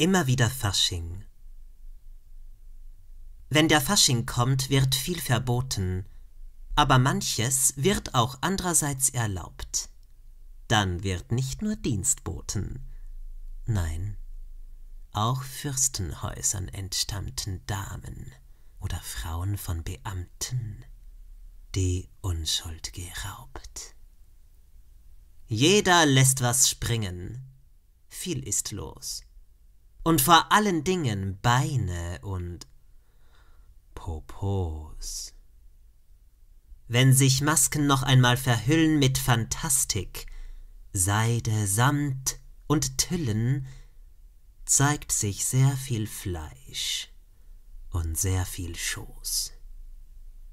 immer wieder Fasching. Wenn der Fasching kommt, wird viel verboten, aber manches wird auch andererseits erlaubt. Dann wird nicht nur Dienstboten, nein, auch Fürstenhäusern entstammten Damen oder Frauen von Beamten, die Unschuld geraubt. Jeder lässt was springen, viel ist los und vor allen Dingen Beine und Popos. Wenn sich Masken noch einmal verhüllen mit Fantastik, Seide, Samt und Tüllen, zeigt sich sehr viel Fleisch und sehr viel Schoß.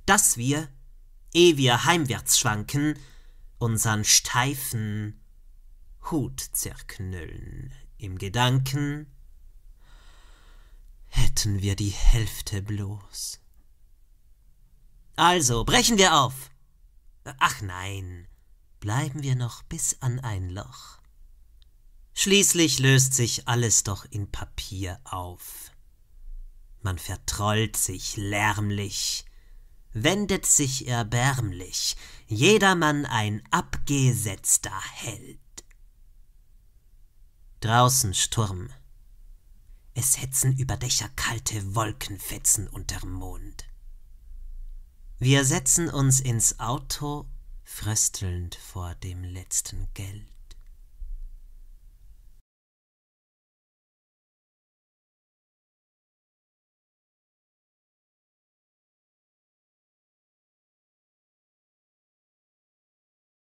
Dass wir, ehe wir heimwärts schwanken, unseren steifen Hut zerknüllen im Gedanken, hatten wir die Hälfte bloß. Also, brechen wir auf. Ach nein, bleiben wir noch bis an ein Loch. Schließlich löst sich alles doch in Papier auf. Man vertrollt sich lärmlich, wendet sich erbärmlich, jedermann ein abgesetzter Held. Draußen Sturm, es hetzen über Dächer kalte Wolkenfetzen unterm Mond. Wir setzen uns ins Auto, fröstelnd vor dem letzten Geld.